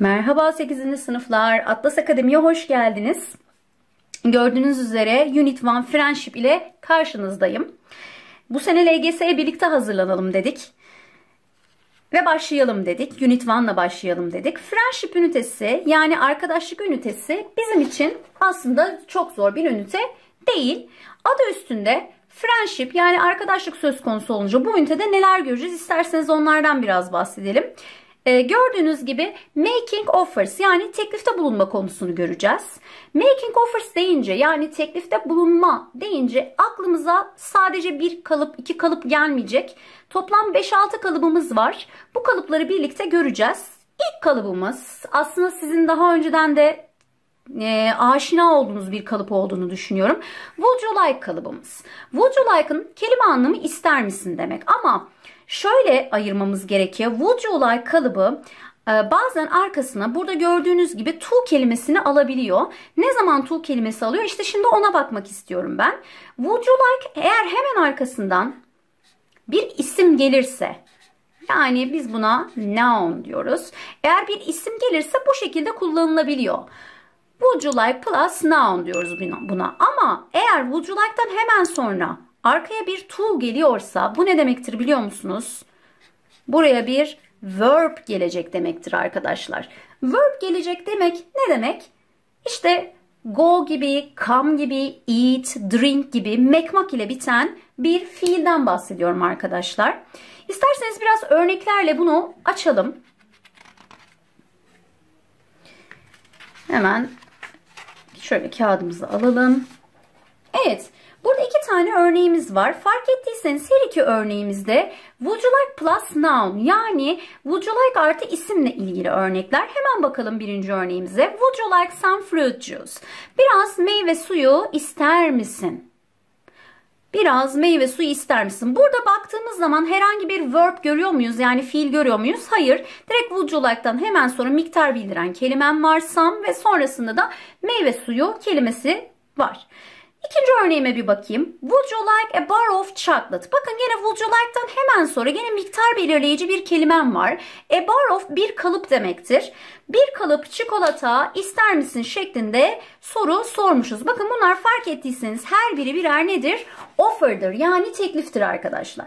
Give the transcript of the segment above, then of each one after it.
Merhaba 8. sınıflar. Atlas Akademi'ye hoş geldiniz. Gördüğünüz üzere Unit 1 Friendship ile karşınızdayım. Bu sene LGS'ye birlikte hazırlanalım dedik. Ve başlayalım dedik. Unit 1'la başlayalım dedik. Friendship ünitesi yani arkadaşlık ünitesi bizim için aslında çok zor bir ünite değil. Adı üstünde friendship yani arkadaşlık söz konusu olunca bu ünitede neler göreceğiz? isterseniz onlardan biraz bahsedelim e, gördüğünüz gibi making offers yani teklifte bulunma konusunu göreceğiz. Making offers deyince yani teklifte bulunma deyince aklımıza sadece bir kalıp iki kalıp gelmeyecek. Toplam 5-6 kalıbımız var. Bu kalıpları birlikte göreceğiz. İlk kalıbımız aslında sizin daha önceden de e, aşina olduğunuz bir kalıp olduğunu düşünüyorum. Would you like kalıbımız. Would you like'ın kelime anlamı ister misin demek ama Şöyle ayırmamız gerekiyor. Would you like kalıbı e, bazen arkasına burada gördüğünüz gibi to kelimesini alabiliyor. Ne zaman to kelimesi alıyor? İşte şimdi ona bakmak istiyorum ben. Would you like eğer hemen arkasından bir isim gelirse yani biz buna noun diyoruz. Eğer bir isim gelirse bu şekilde kullanılabiliyor. Would you like plus noun diyoruz buna. Ama eğer would you like'dan hemen sonra Arkaya bir to geliyorsa bu ne demektir biliyor musunuz? Buraya bir verb gelecek demektir arkadaşlar. Verb gelecek demek ne demek? İşte go gibi, come gibi, eat, drink gibi mekmak ile biten bir fiilden bahsediyorum arkadaşlar. İsterseniz biraz örneklerle bunu açalım. Hemen şöyle kağıdımızı alalım. Evet. Burada iki tane örneğimiz var. Fark ettiyseniz her iki örneğimizde would you like plus noun yani would you like artı isimle ilgili örnekler. Hemen bakalım birinci örneğimize. Would you like some fruit juice? Biraz meyve suyu ister misin? Biraz meyve suyu ister misin? Burada baktığımız zaman herhangi bir verb görüyor muyuz? Yani fiil görüyor muyuz? Hayır. Direkt would you like'dan hemen sonra miktar bildiren kelimem var some ve sonrasında da meyve suyu kelimesi var. İkinci örneğime bir bakayım. Would you like a bar of chocolate? Bakın yine would you like'tan hemen sonra yine miktar belirleyici bir kelimem var. A bar of bir kalıp demektir. Bir kalıp çikolata ister misin şeklinde soru sormuşuz. Bakın bunlar fark ettiyseniz her biri birer nedir? Offer'dır yani tekliftir arkadaşlar.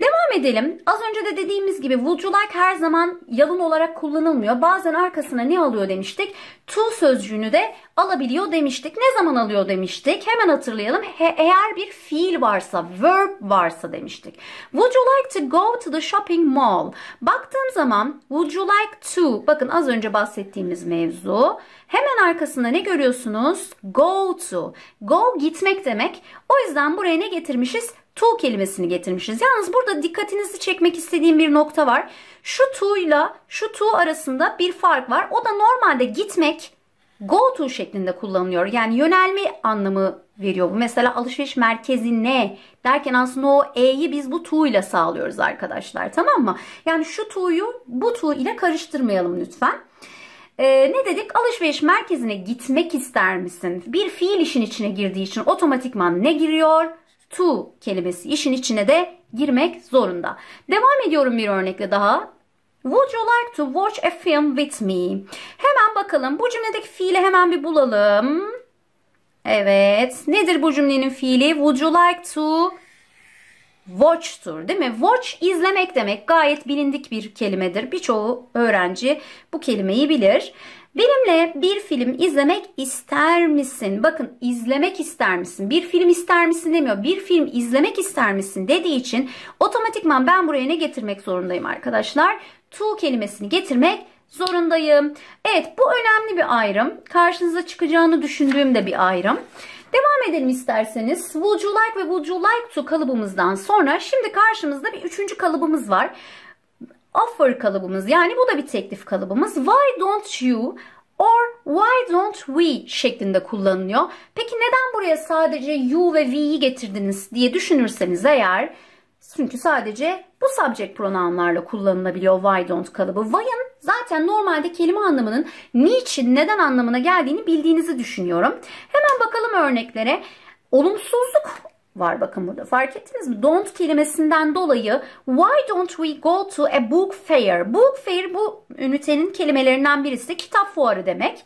Devam edelim. Az önce de dediğimiz gibi would you like her zaman yalın olarak kullanılmıyor. Bazen arkasına ne alıyor demiştik? To sözcüğünü de alabiliyor demiştik. Ne zaman alıyor demiştik? Hemen hatırlayalım. He, eğer bir fiil varsa, verb varsa demiştik. Would you like to go to the shopping mall? Baktığım zaman would you like to? Bakın az önce bahsettiğimiz mevzu. Hemen arkasında ne görüyorsunuz? Go to. Go gitmek demek. O yüzden buraya ne getirmişiz? Tu kelimesini getirmişiz. Yalnız burada dikkatinizi çekmek istediğim bir nokta var. Şu to ile şu tu arasında bir fark var. O da normalde gitmek go to şeklinde kullanılıyor. Yani yönelme anlamı veriyor bu. Mesela alışveriş merkezi ne derken aslında o e'yi biz bu to ile sağlıyoruz arkadaşlar. Tamam mı? Yani şu tuyu bu to ile karıştırmayalım lütfen. Ee, ne dedik? Alışveriş merkezine gitmek ister misin? Bir fiil işin içine girdiği için otomatikman ne giriyor? to kelimesi işin içine de girmek zorunda. Devam ediyorum bir örnekle daha. Would you like to watch a film with me? Hemen bakalım. Bu cümledeki fiili hemen bir bulalım. Evet. Nedir bu cümlenin fiili? Would you like to watch'tur değil mi? Watch izlemek demek. Gayet bilindik bir kelimedir. Birçoğu öğrenci bu kelimeyi bilir. Benimle bir film izlemek ister misin? Bakın izlemek ister misin? Bir film ister misin demiyor. Bir film izlemek ister misin dediği için otomatikman ben buraya ne getirmek zorundayım arkadaşlar? To kelimesini getirmek zorundayım. Evet bu önemli bir ayrım. Karşınıza çıkacağını düşündüğüm de bir ayrım. Devam edelim isterseniz. Would you like ve would you like to kalıbımızdan sonra şimdi karşımızda bir üçüncü kalıbımız var offer kalıbımız yani bu da bir teklif kalıbımız. Why don't you or why don't we şeklinde kullanılıyor. Peki neden buraya sadece you ve we'yi getirdiniz diye düşünürseniz eğer çünkü sadece bu subject pronounlarla kullanılabiliyor why don't kalıbı. Why'ın zaten normalde kelime anlamının niçin, neden anlamına geldiğini bildiğinizi düşünüyorum. Hemen bakalım örneklere. Olumsuzluk var bakın burada. Fark ettiniz mi? Don't kelimesinden dolayı why don't we go to a book fair? Book fair bu ünitenin kelimelerinden birisi. Kitap fuarı demek.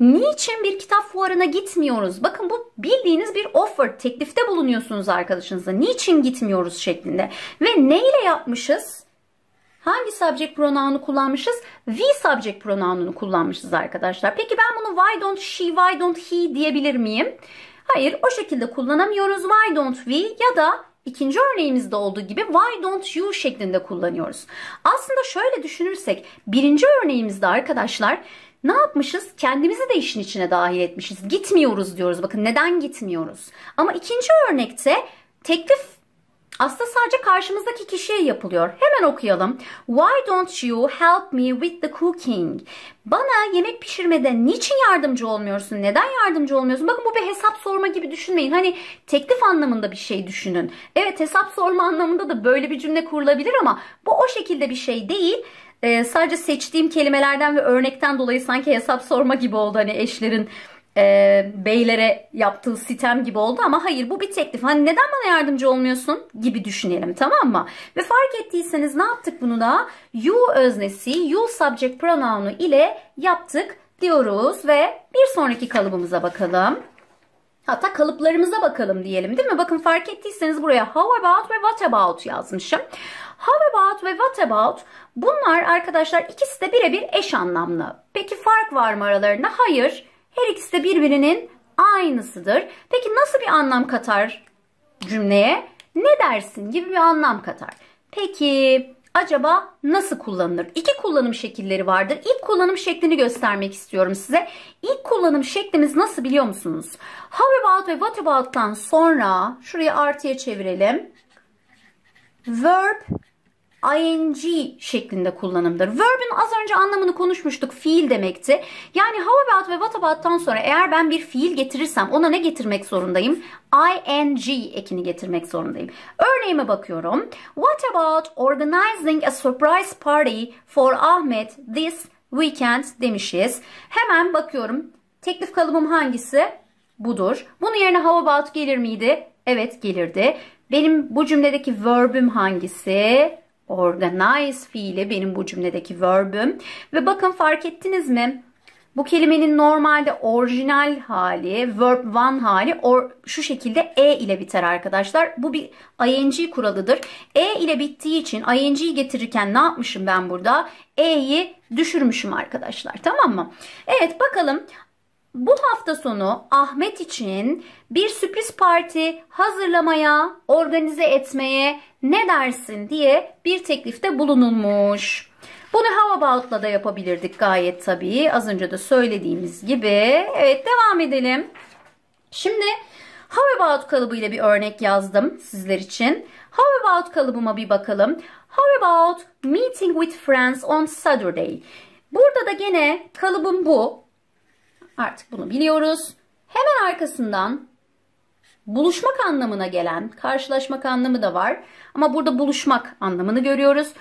Niçin bir kitap fuarına gitmiyoruz? Bakın bu bildiğiniz bir offer, teklifte bulunuyorsunuz arkadaşınıza. Niçin gitmiyoruz şeklinde. Ve neyle yapmışız? Hangi subject pronounu kullanmışız? We subject pronoununu kullanmışız arkadaşlar. Peki ben bunu why don't she, why don't he diyebilir miyim? Hayır o şekilde kullanamıyoruz. Why don't we ya da İkinci örneğimizde olduğu gibi why don't you şeklinde kullanıyoruz. Aslında şöyle düşünürsek birinci örneğimizde arkadaşlar ne yapmışız? Kendimizi de işin içine dahil etmişiz. Gitmiyoruz diyoruz. Bakın neden gitmiyoruz? Ama ikinci örnekte teklif aslında sadece karşımızdaki kişiye yapılıyor. Hemen okuyalım. Why don't you help me with the cooking? Bana yemek pişirmede niçin yardımcı olmuyorsun? Neden yardımcı olmuyorsun? Bakın bu bir hesap sorma gibi düşünmeyin. Hani teklif anlamında bir şey düşünün. Evet hesap sorma anlamında da böyle bir cümle kurulabilir ama bu o şekilde bir şey değil. Ee, sadece seçtiğim kelimelerden ve örnekten dolayı sanki hesap sorma gibi oldu hani eşlerin e, beylere yaptığı sitem gibi oldu ama hayır bu bir teklif. Hani neden bana yardımcı olmuyorsun gibi düşünelim tamam mı? Ve fark ettiyseniz ne yaptık bunu da? You öznesi, you subject pronounu ile yaptık diyoruz ve bir sonraki kalıbımıza bakalım. Hatta kalıplarımıza bakalım diyelim değil mi? Bakın fark ettiyseniz buraya how about ve what about yazmışım. How about ve what about bunlar arkadaşlar ikisi de birebir eş anlamlı. Peki fark var mı aralarında? Hayır. Her ikisi de birbirinin aynısıdır. Peki nasıl bir anlam katar cümleye? Ne dersin gibi bir anlam katar. Peki acaba nasıl kullanılır? İki kullanım şekilleri vardır. İlk kullanım şeklini göstermek istiyorum size. İlk kullanım şeklimiz nasıl biliyor musunuz? How about ve what about'tan sonra şurayı artıya çevirelim. Verb ing şeklinde kullanımdır. Verb'in az önce anlamını konuşmuştuk. Fiil demekti. Yani how about ve what about'tan sonra eğer ben bir fiil getirirsem ona ne getirmek zorundayım? ing ekini getirmek zorundayım. Örneğime bakıyorum. What about organizing a surprise party for Ahmet this weekend demişiz. Hemen bakıyorum. Teklif kalıbım hangisi? Budur. Bunun yerine how about gelir miydi? Evet gelirdi. Benim bu cümledeki verb'üm hangisi? Organize fiili benim bu cümledeki verb'üm. Ve bakın fark ettiniz mi? Bu kelimenin normalde orijinal hali, verb one hali or, şu şekilde e ile biter arkadaşlar. Bu bir ing kuralıdır. E ile bittiği için ing'yi getirirken ne yapmışım ben burada? E'yi düşürmüşüm arkadaşlar. Tamam mı? Evet bakalım bu hafta sonu Ahmet için bir sürpriz parti hazırlamaya, organize etmeye ne dersin diye bir teklifte bulunulmuş. Bunu Havabout'la da yapabilirdik gayet tabii. Az önce de söylediğimiz gibi. Evet devam edelim. Şimdi Havabout kalıbıyla bir örnek yazdım sizler için. Havabout kalıbıma bir bakalım. How about meeting with friends on Saturday? Burada da gene kalıbım bu. Artık bunu biliyoruz. Hemen arkasından buluşmak anlamına gelen karşılaşmak anlamı da var. Ama burada buluşmak anlamını görüyoruz.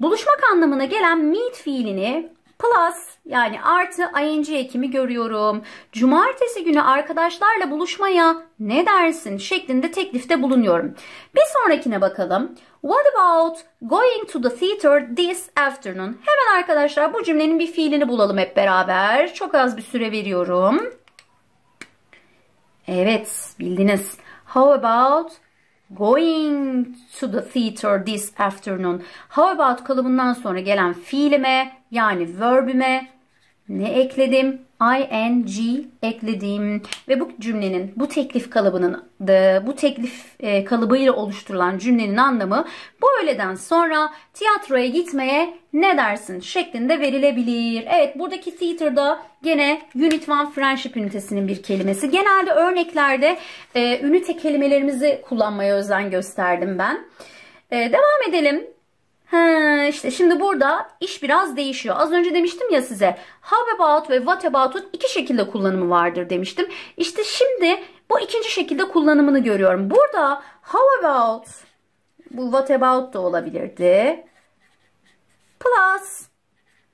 Buluşmak anlamına gelen meet fiilini plus yani artı ing ekimi görüyorum. Cumartesi günü arkadaşlarla buluşmaya ne dersin şeklinde teklifte bulunuyorum. Bir sonrakine bakalım. What about going to the theater this afternoon? Hemen arkadaşlar bu cümlenin bir fiilini bulalım hep beraber. Çok az bir süre veriyorum. Evet bildiniz. How about going to the theater this afternoon. How about kalıbından sonra gelen fiilime yani verbime ne ekledim? ing eklediğim ve bu cümlenin, bu teklif kalıbının, bu teklif e, kalıbıyla oluşturulan cümlenin anlamı bu öğleden sonra tiyatroya gitmeye ne dersin şeklinde verilebilir. Evet buradaki theater'da gene Unit 1 Friendship ünitesinin bir kelimesi. Genelde örneklerde e, ünite kelimelerimizi kullanmaya özen gösterdim ben. E, devam edelim. Ha, işte şimdi burada iş biraz değişiyor. Az önce demiştim ya size how about ve what about'un iki şekilde kullanımı vardır demiştim. İşte şimdi bu ikinci şekilde kullanımını görüyorum. Burada how about bu what about da olabilirdi. Plus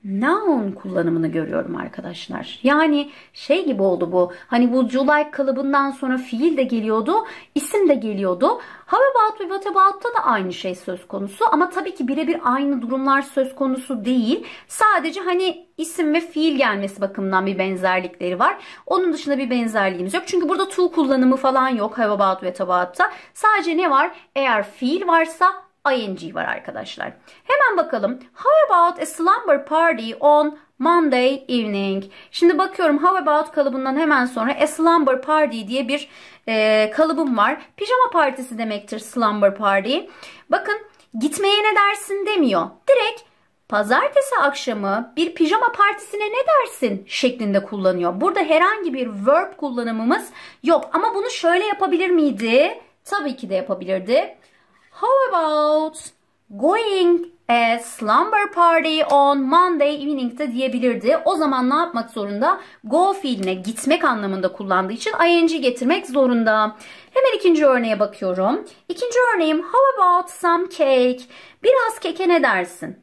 noun kullanımını görüyorum arkadaşlar. Yani şey gibi oldu bu. Hani bu July kalıbından sonra fiil de geliyordu, isim de geliyordu. How about ve what about'ta da aynı şey söz konusu ama tabii ki birebir aynı durumlar söz konusu değil. Sadece hani isim ve fiil gelmesi bakımından bir benzerlikleri var. Onun dışında bir benzerliğimiz yok. Çünkü burada to kullanımı falan yok how about ve what about'ta. Sadece ne var? Eğer fiil varsa ing var arkadaşlar. Hemen bakalım. How about a slumber party on Monday evening? Şimdi bakıyorum how about kalıbından hemen sonra a slumber party diye bir e, kalıbım var. Pijama partisi demektir slumber party. Bakın gitmeye ne dersin demiyor. Direkt pazartesi akşamı bir pijama partisine ne dersin şeklinde kullanıyor. Burada herhangi bir verb kullanımımız yok. Ama bunu şöyle yapabilir miydi? Tabii ki de yapabilirdi. How about going a slumber party on Monday evening de diyebilirdi. O zaman ne yapmak zorunda? Go fiiline gitmek anlamında kullandığı için ing getirmek zorunda. Hemen ikinci örneğe bakıyorum. İkinci örneğim how about some cake? Biraz keke ne dersin?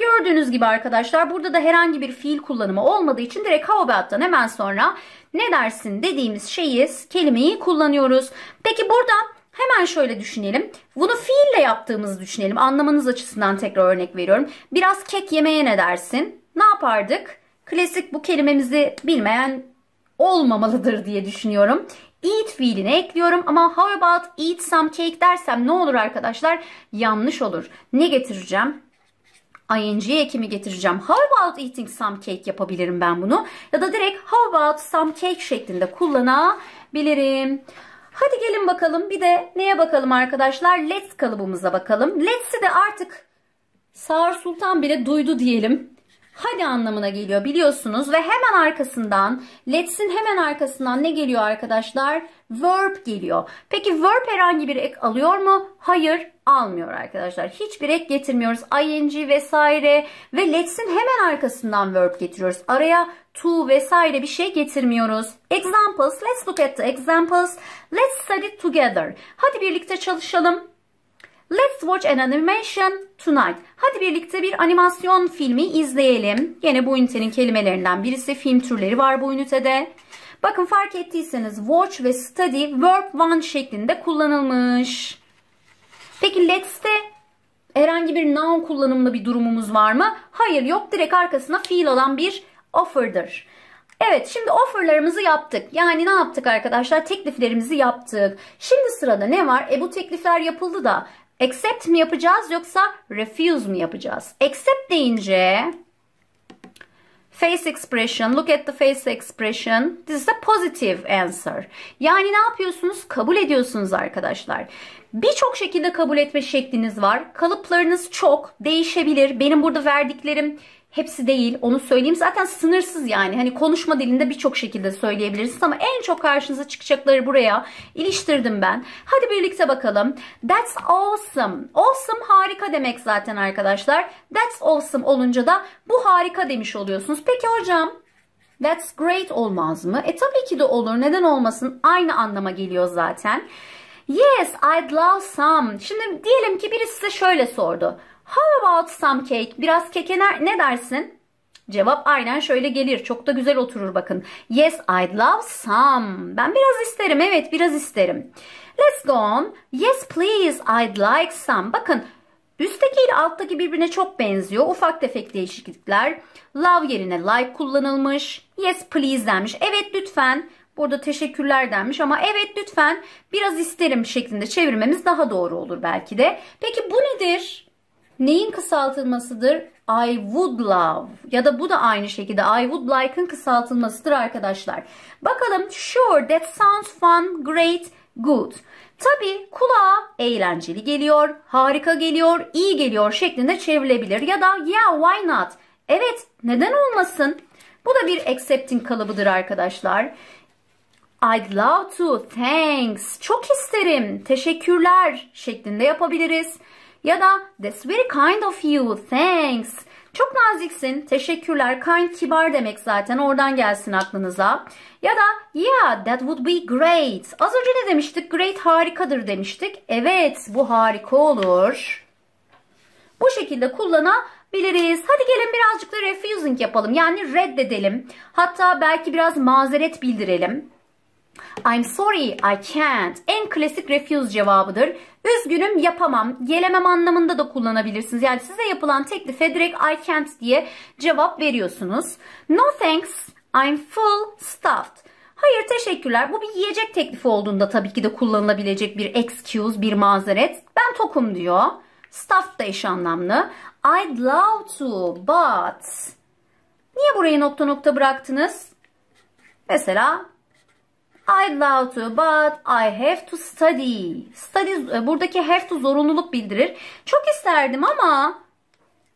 Gördüğünüz gibi arkadaşlar burada da herhangi bir fiil kullanımı olmadığı için direkt how about'tan hemen sonra ne dersin dediğimiz şeyi, kelimeyi kullanıyoruz. Peki burada Hemen şöyle düşünelim. Bunu fiille yaptığımızı düşünelim. Anlamanız açısından tekrar örnek veriyorum. Biraz kek yemeye ne dersin? Ne yapardık? Klasik bu kelimemizi bilmeyen olmamalıdır diye düşünüyorum. Eat fiilini ekliyorum ama how about eat some cake dersem ne olur arkadaşlar? Yanlış olur. Ne getireceğim? ing ekimi getireceğim. How about eating some cake yapabilirim ben bunu. Ya da direkt how about some cake şeklinde kullanabilirim. Hadi gelin bakalım bir de neye bakalım arkadaşlar? Let's kalıbımıza bakalım. Let's'i de artık Sağır Sultan bile duydu diyelim hadi anlamına geliyor biliyorsunuz. Ve hemen arkasından let's'in hemen arkasından ne geliyor arkadaşlar? Verb geliyor. Peki verb herhangi bir ek alıyor mu? Hayır almıyor arkadaşlar. Hiçbir ek getirmiyoruz. ing vesaire ve let's'in hemen arkasından verb getiriyoruz. Araya to vesaire bir şey getirmiyoruz. Examples. Let's look at the examples. Let's study together. Hadi birlikte çalışalım. Let's watch an animation tonight. Hadi birlikte bir animasyon filmi izleyelim. Yine bu ünitenin kelimelerinden birisi film türleri var bu ünitede. Bakın fark ettiyseniz watch ve study verb one şeklinde kullanılmış. Peki let's herhangi bir noun kullanımlı bir durumumuz var mı? Hayır yok direkt arkasına fiil alan bir offer'dır. Evet şimdi offerlarımızı yaptık. Yani ne yaptık arkadaşlar? Tekliflerimizi yaptık. Şimdi sırada ne var? E bu teklifler yapıldı da accept mi yapacağız yoksa refuse mi yapacağız? Accept deyince face expression, look at the face expression. This is a positive answer. Yani ne yapıyorsunuz? Kabul ediyorsunuz arkadaşlar. Birçok şekilde kabul etme şekliniz var. Kalıplarınız çok değişebilir. Benim burada verdiklerim Hepsi değil onu söyleyeyim. Zaten sınırsız yani. Hani konuşma dilinde birçok şekilde söyleyebilirsiniz ama en çok karşınıza çıkacakları buraya iliştirdim ben. Hadi birlikte bakalım. That's awesome. Awesome harika demek zaten arkadaşlar. That's awesome olunca da bu harika demiş oluyorsunuz. Peki hocam that's great olmaz mı? E tabii ki de olur. Neden olmasın? Aynı anlama geliyor zaten. Yes, I'd love some. Şimdi diyelim ki birisi size şöyle sordu. How about some cake? Biraz keke ne dersin? Cevap aynen şöyle gelir. Çok da güzel oturur bakın. Yes, I'd love some. Ben biraz isterim. Evet, biraz isterim. Let's go on. Yes, please, I'd like some. Bakın üstteki ile alttaki birbirine çok benziyor. Ufak tefek değişiklikler. Love yerine like kullanılmış. Yes, please denmiş. Evet, lütfen. Burada teşekkürler denmiş ama evet lütfen biraz isterim şeklinde çevirmemiz daha doğru olur belki de. Peki bu nedir? Neyin kısaltılmasıdır? I would love ya da bu da aynı şekilde I would like'ın kısaltılmasıdır arkadaşlar. Bakalım sure that sounds fun, great, good. Tabi kulağa eğlenceli geliyor, harika geliyor, iyi geliyor şeklinde çevrilebilir ya da yeah why not? Evet neden olmasın? Bu da bir accepting kalıbıdır arkadaşlar. I'd love to, thanks, çok isterim, teşekkürler şeklinde yapabiliriz. Ya da that's very kind of you, thanks. Çok naziksin, teşekkürler, kind kibar demek zaten oradan gelsin aklınıza. Ya da yeah that would be great. Az önce ne demiştik? Great harikadır demiştik. Evet bu harika olur. Bu şekilde kullanabiliriz. Hadi gelin birazcık da refusing yapalım. Yani reddedelim. Hatta belki biraz mazeret bildirelim. I'm sorry, I can't. En klasik refuse cevabıdır. Üzgünüm yapamam, gelemem anlamında da kullanabilirsiniz. Yani size yapılan teklife direkt I can't diye cevap veriyorsunuz. No thanks, I'm full stuffed. Hayır teşekkürler. Bu bir yiyecek teklifi olduğunda tabii ki de kullanılabilecek bir excuse, bir mazeret. Ben tokum diyor. Stuffed da eş anlamlı. I'd love to but... Niye burayı nokta nokta bıraktınız? Mesela I'd love to but I have to study. Study e, buradaki have to zorunluluk bildirir. Çok isterdim ama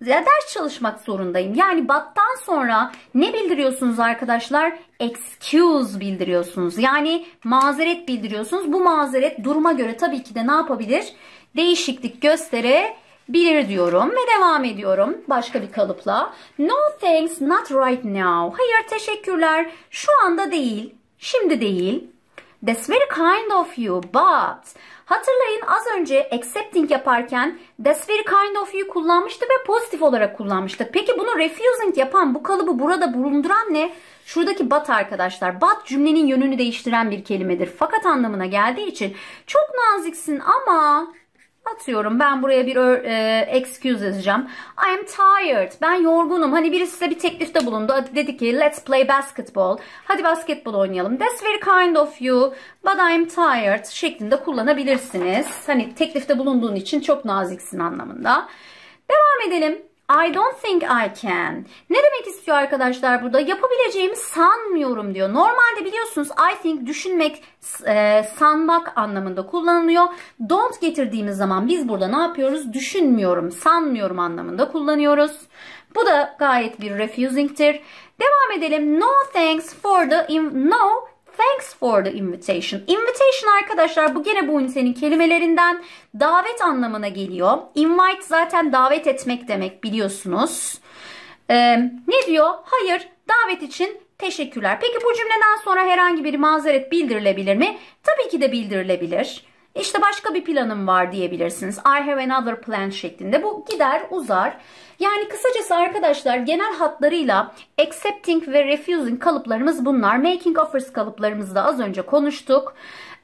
ya ders çalışmak zorundayım. Yani but'tan sonra ne bildiriyorsunuz arkadaşlar? Excuse bildiriyorsunuz. Yani mazeret bildiriyorsunuz. Bu mazeret duruma göre tabii ki de ne yapabilir? Değişiklik gösterebilir diyorum ve devam ediyorum başka bir kalıpla. No thanks not right now. Hayır teşekkürler şu anda değil Şimdi değil. That's very kind of you but hatırlayın az önce accepting yaparken that's very kind of you kullanmıştı ve pozitif olarak kullanmıştık. Peki bunu refusing yapan bu kalıbı burada bulunduran ne? Şuradaki but arkadaşlar. But cümlenin yönünü değiştiren bir kelimedir. Fakat anlamına geldiği için çok naziksin ama Atıyorum ben buraya bir e, excuse yazacağım. I am tired. Ben yorgunum. Hani biri size bir teklifte bulundu. Dedi ki let's play basketball. Hadi basketbol oynayalım. That's very kind of you but I am tired şeklinde kullanabilirsiniz. Hani teklifte bulunduğun için çok naziksin anlamında. Devam edelim. I don't think I can. Ne demek istiyor arkadaşlar burada? Yapabileceğimi sanmıyorum diyor. Normalde biliyorsunuz I think düşünmek, e, sanmak anlamında kullanılıyor. Don't getirdiğimiz zaman biz burada ne yapıyoruz? Düşünmüyorum, sanmıyorum anlamında kullanıyoruz. Bu da gayet bir refusing'tir. Devam edelim. No thanks for the no Thanks for the invitation. Invitation arkadaşlar bu gene bu ünitenin kelimelerinden davet anlamına geliyor. Invite zaten davet etmek demek biliyorsunuz. Ee, ne diyor? Hayır davet için teşekkürler. Peki bu cümleden sonra herhangi bir mazeret bildirilebilir mi? Tabii ki de bildirilebilir. İşte başka bir planım var diyebilirsiniz. I have another plan şeklinde. Bu gider uzar. Yani kısacası arkadaşlar genel hatlarıyla accepting ve refusing kalıplarımız bunlar. Making offers kalıplarımızı da az önce konuştuk.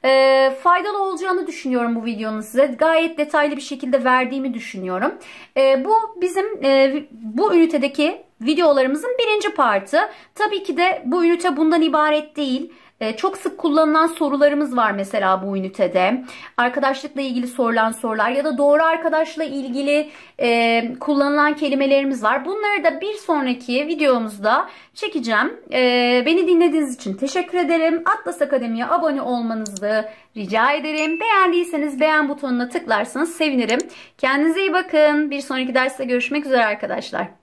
E, faydalı olacağını düşünüyorum bu videonun size. Gayet detaylı bir şekilde verdiğimi düşünüyorum. E, bu bizim e, bu ünitedeki videolarımızın birinci partı. Tabii ki de bu ünite bundan ibaret değil. Ee, çok sık kullanılan sorularımız var mesela bu ünitede. Arkadaşlıkla ilgili sorulan sorular ya da doğru arkadaşla ilgili e, kullanılan kelimelerimiz var. Bunları da bir sonraki videomuzda çekeceğim. E, beni dinlediğiniz için teşekkür ederim. Atlas Akademi'ye abone olmanızı rica ederim. Beğendiyseniz beğen butonuna tıklarsanız sevinirim. Kendinize iyi bakın. Bir sonraki derste görüşmek üzere arkadaşlar.